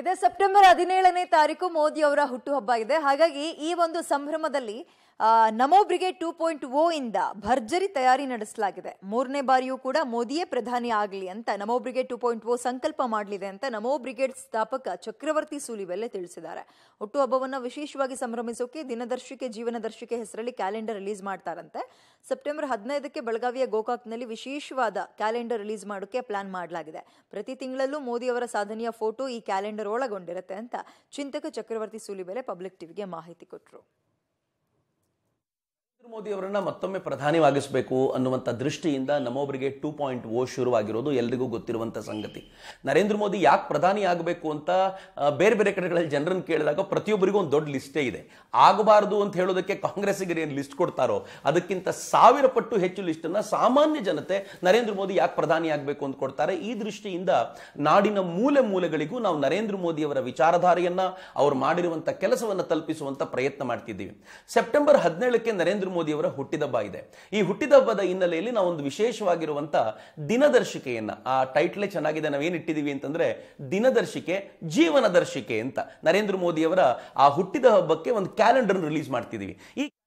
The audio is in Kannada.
ಇದೆ ಸೆಪ್ಟೆಂಬರ್ ಹದಿನೇಳನೇ ತಾರೀಕು ಮೋದಿ ಅವರ ಹುಟ್ಟುಹಬ್ಬ ಇದೆ ಹಾಗಾಗಿ ಈ ಒಂದು ಸಂಭ್ರಮದಲ್ಲಿ ನಮೋ ಬ್ರಿಗೇಡ್ ಟೂ ಪಾಯಿಂಟ್ ಓ ಇಂದ ಭರ್ಜರಿ ತಯಾರಿ ನಡೆಸಲಾಗಿದೆ ಮೂರನೇ ಬಾರಿಯೂ ಕೂಡ ಮೋದಿಯೇ ಪ್ರಧಾನಿ ಆಗಲಿ ಅಂತ ನಮೋ ಬ್ರಿಗೇಡ್ ಟೂ ಪಾಯಿಂಟ್ ಓ ಸಂಕಲ್ಪ ಮಾಡಲಿದೆ ಅಂತ ನಮೋ ಬ್ರಿಗೇಡ್ ಸ್ಥಾಪಕ ಚಕ್ರವರ್ತಿ ಸೂಲಿವೆಲ್ಲೇ ತಿಳಿಸಿದ್ದಾರೆ ಹುಟ್ಟುಹಬ್ಬವನ್ನು ವಿಶೇಷವಾಗಿ ಸಂಭ್ರಮಿಸೋಕೆ ದಿನದರ್ಶಿಕೆ ಜೀವನದರ್ಶಿಕೆ ಹೆಸರಲ್ಲಿ ಕ್ಯಾಲೆಂಡರ್ ರಿಲೀಸ್ ಮಾಡ್ತಾರಂತೆ ಸೆಪ್ಟೆಂಬರ್ ಹದಿನೈದಕ್ಕೆ ಬೆಳಗಾವಿಯ ಗೋಕಾಕ್ನಲ್ಲಿ ವಿಶೇಷವಾದ ಕ್ಯಾಲೆಂಡರ್ ರಿಲೀಸ್ ಮಾಡೋಕೆ ಪ್ಲಾನ್ ಮಾಡಲಾಗಿದೆ ಪ್ರತಿ ತಿಂಗಳಲ್ಲೂ ಮೋದಿ ಅವರ ಸಾಧನೆಯ ಫೋಟೋ ಈ ಕ್ಯಾಲೆಂಡರ್ ಮುಖಂಡರು ಅಂತ ಚಿಂತಕ ಚಕ್ರವರ್ತಿ ಸೂಲಿಬೆಲೆ ಪಬ್ಲಿಕ್ ಟಿವಿಗೆ ಮಾಹಿತಿ ಕೊಟ್ಟರು ನರೇಂದ್ರ ಮೋದಿ ಅವರನ್ನ ಮತ್ತೊಮ್ಮೆ ಪ್ರಧಾನಿವಾಗಿಸಬೇಕು ಅನ್ನುವಂಥ ದೃಷ್ಟಿಯಿಂದ ನಮ್ಮೊಬ್ಬರಿಗೆ ಟೂ ಪಾಯಿಂಟ್ ಓ oh ಶುರುವಾಗಿರೋದು ಎಲ್ರಿಗೂ ಗೊತ್ತಿರುವಂಥ ಸಂಗತಿ ನರೇಂದ್ರ ಮೋದಿ ಯಾಕೆ ಪ್ರಧಾನಿ ಆಗಬೇಕು ಅಂತ ಬೇರೆ ಬೇರೆ ಕಡೆಗಳಲ್ಲಿ ಜನರನ್ನು ಕೇಳಿದಾಗ ಪ್ರತಿಯೊಬ್ಬರಿಗೂ ಒಂದು ದೊಡ್ಡ ಲಿಸ್ಟೇ ಇದೆ ಆಗಬಾರದು ಅಂತ ಹೇಳೋದಕ್ಕೆ ಕಾಂಗ್ರೆಸ್ಸಿಗೆ ಏನು ಲಿಸ್ಟ್ ಕೊಡ್ತಾರೋ ಅದಕ್ಕಿಂತ ಸಾವಿರ ಪಟ್ಟು ಹೆಚ್ಚು ಲಿಸ್ಟನ್ನು ಸಾಮಾನ್ಯ ಜನತೆ ನರೇಂದ್ರ ಮೋದಿ ಯಾಕೆ ಪ್ರಧಾನಿ ಆಗಬೇಕು ಅಂತ ಕೊಡ್ತಾರೆ ಈ ದೃಷ್ಟಿಯಿಂದ ನಾಡಿನ ಮೂಲೆ ಮೂಲೆಗಳಿಗೂ ನಾವು ನರೇಂದ್ರ ಮೋದಿ ಅವರ ವಿಚಾರಧಾರೆಯನ್ನು ಅವರು ಮಾಡಿರುವಂಥ ಕೆಲಸವನ್ನು ತಲುಪಿಸುವಂಥ ಪ್ರಯತ್ನ ಮಾಡ್ತಿದ್ದೀವಿ ಸೆಪ್ಟೆಂಬರ್ ಹದಿನೇಳಕ್ಕೆ ನರೇಂದ್ರ ಮೋದಿಯವರ ಹುಟ್ಟಿದಬ್ಬ ಇದೆ ಈ ಹುಟ್ಟಿದಬ್ಬದ ಹಿನ್ನೆಲೆಯಲ್ಲಿ ನಾವು ಒಂದು ವಿಶೇಷವಾಗಿರುವಂತ ದಿನದರ್ಶಿಕೆಯನ್ನ ಆ ಟೈಟ್ಲೇ ಚೆನ್ನಾಗಿದೆ ನಾವೇನು ಇಟ್ಟಿದೀವಿ ಅಂತಂದ್ರೆ ದಿನದರ್ಶಿಕೆ ಜೀವನದರ್ಶಿಕೆ ಅಂತ ನರೇಂದ್ರ ಮೋದಿಯವರ ಆ ಹುಟ್ಟಿದ ಹಬ್ಬಕ್ಕೆ ಒಂದು ಕ್ಯಾಲೆಂಡರ್ ರಿಲೀಸ್ ಮಾಡ್ತಿದೀವಿ ಈ